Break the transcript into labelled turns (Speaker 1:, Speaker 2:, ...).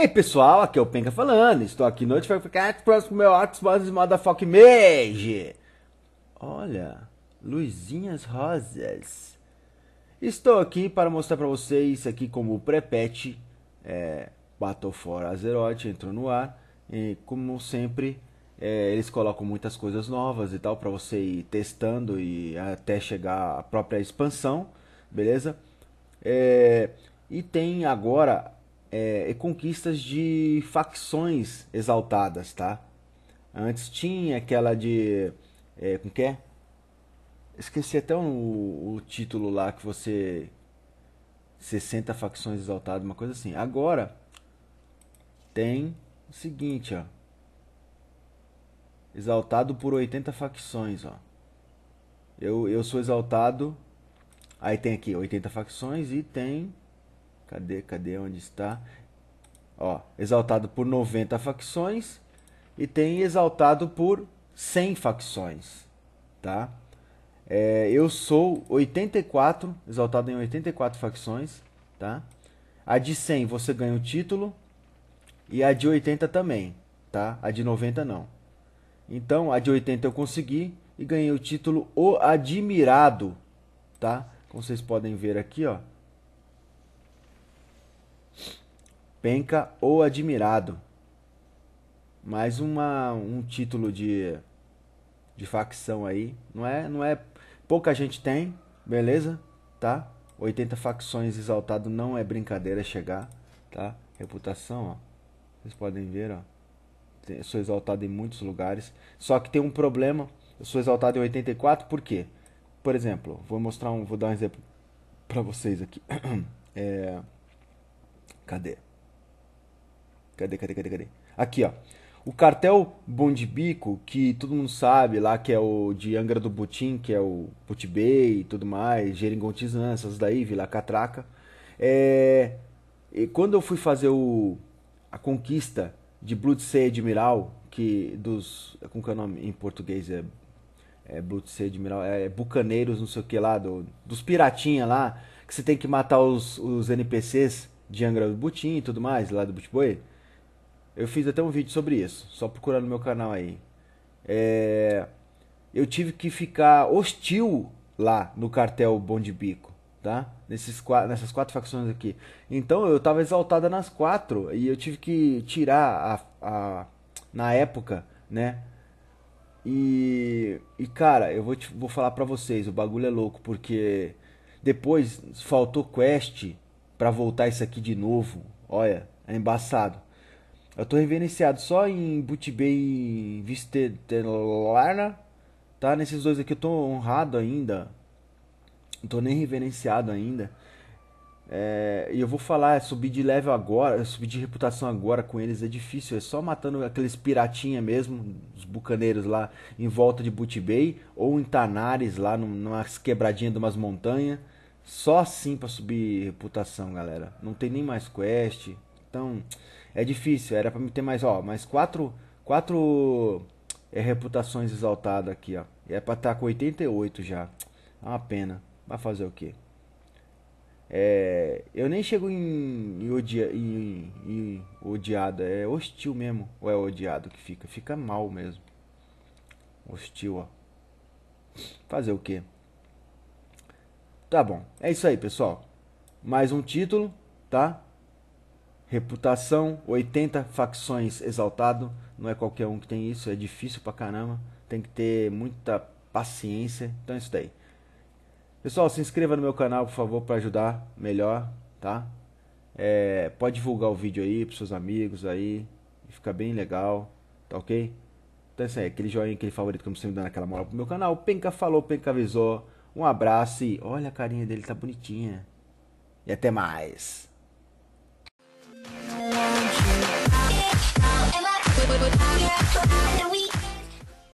Speaker 1: E aí, pessoal, aqui é o Penca falando. Estou aqui no ficar próximo meu Xbox Motherfuck Mage. Olha, luzinhas rosas. Estou aqui para mostrar para vocês aqui como o pré-patch é, Battlefore Azeroth entrou no ar. E como sempre, é, eles colocam muitas coisas novas e tal para você ir testando e até chegar à própria expansão, beleza? É, e tem agora é, conquistas de facções exaltadas, tá? Antes tinha aquela de. É, como que é? Esqueci até o, o título lá que você. 60 facções exaltadas, uma coisa assim. Agora tem o seguinte, ó. Exaltado por 80 facções, ó. Eu, eu sou exaltado. Aí tem aqui 80 facções e tem Cadê, cadê, onde está? Ó, exaltado por 90 facções e tem exaltado por 100 facções, tá? É, eu sou 84, exaltado em 84 facções, tá? A de 100 você ganha o título e a de 80 também, tá? A de 90 não. Então, a de 80 eu consegui e ganhei o título O Admirado, tá? Como vocês podem ver aqui, ó. penca ou admirado. Mais uma, um título de, de facção aí. Não é, não é. Pouca gente tem, beleza? Tá? 80 facções exaltado não é brincadeira chegar, tá? Reputação, ó. Vocês podem ver, ó. Eu sou exaltado em muitos lugares. Só que tem um problema. Eu sou exaltado em 84, por quê? Por exemplo, vou mostrar um. Vou dar um exemplo pra vocês aqui. É. Cadê? Cadê, cadê, cadê, cadê? Aqui, ó. O cartel Bom de Bico, que todo mundo sabe lá, que é o de Angra do Butim, que é o Putibei e tudo mais, Geringontizã, essas daí, Vila Catraca. É... E quando eu fui fazer o... a conquista de blood sea Admiral, que dos... como que é o nome em português? É, é sea Admiral, é, é Bucaneiros, não sei o que lá, do... dos piratinha lá, que você tem que matar os, os NPCs de Angra do Butim e tudo mais, lá do Butiboi. Eu fiz até um vídeo sobre isso, só procurar no meu canal aí. É, eu tive que ficar hostil lá no cartel Bom de Bico, tá? Nesses, nessas quatro facções aqui. Então eu tava exaltada nas quatro e eu tive que tirar a, a na época, né? E, e cara, eu vou, te, vou falar pra vocês, o bagulho é louco, porque depois faltou quest pra voltar isso aqui de novo. Olha, é embaçado. Eu tô reverenciado só em Butibê e Vistelarna. Tá? Nesses dois aqui eu tô honrado ainda. Não tô nem reverenciado ainda. É, e eu vou falar, é subir de level agora, é subir de reputação agora com eles é difícil, é só matando aqueles piratinha mesmo, os bucaneiros lá em volta de Boot ou em Tanares lá numas quebradinhas de umas montanhas. Só assim para subir reputação, galera. Não tem nem mais quest, então, é difícil. Era para ter mais, ó, mais quatro, quatro é, reputações exaltadas aqui, ó. E é para estar tá com 88 já. É uma pena. Vai fazer o quê? É, eu nem chego em, em, odia, em, em, odiado, é hostil mesmo. Ou é odiado que fica? Fica mal mesmo. Hostil, ó. Fazer o quê? Tá bom, é isso aí, pessoal. Mais um título, tá? reputação, 80 facções exaltado. Não é qualquer um que tem isso, é difícil pra caramba. Tem que ter muita paciência. Então é isso daí. Pessoal, se inscreva no meu canal, por favor, para ajudar melhor, tá? É, pode divulgar o vídeo aí pros seus amigos aí. Fica bem legal, tá ok? Então é isso aí, aquele joinha, aquele favorito, como sempre, dando aquela moral pro meu canal. Penca falou, Penca avisou. Um abraço e olha a carinha dele, tá bonitinha. E até mais. we